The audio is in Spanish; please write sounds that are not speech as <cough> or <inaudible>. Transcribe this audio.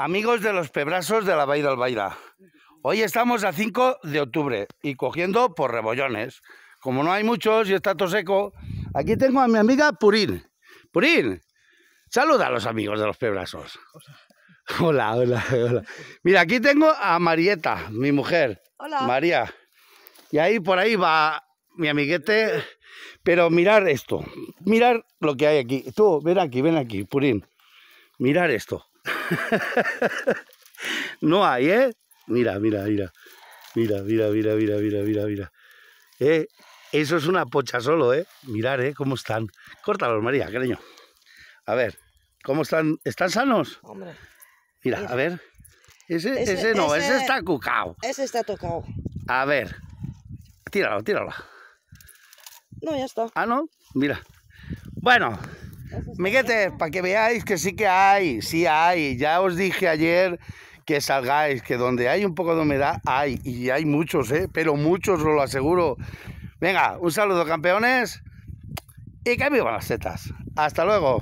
Amigos de los pebrazos de la Bahía del Baila. Hoy estamos a 5 de octubre y cogiendo por rebollones. Como no hay muchos y está todo seco, aquí tengo a mi amiga Purín. Purín, saluda a los amigos de los pebrazos. Hola, hola, hola. Mira, aquí tengo a Marieta, mi mujer. Hola. María. Y ahí por ahí va mi amiguete. Pero mirar esto. Mirar lo que hay aquí. Tú, ven aquí, ven aquí, Purín. Mirar esto. <laughs> no hay, ¿eh? Mira, mira, mira. Mira, mira, mira, mira, mira, mira, mira. Eh, eso es una pocha solo, ¿eh? Mirar, ¿eh? Cómo están. Córtalos, María, cariño. A ver, ¿cómo están? ¿Están sanos? Hombre. Mira, a ver. Ese, ese, no, ese, está cucao. Ese está tocado. A ver. Tíralo, tíralo. No, ya está. Ah, no, mira. Bueno, miguetes, para que veáis que sí que hay, sí hay. Ya os dije ayer que salgáis, que donde hay un poco de humedad hay, y hay muchos, ¿eh? pero muchos, os lo aseguro. Venga, un saludo, campeones, y cambio vivan las setas. Hasta luego.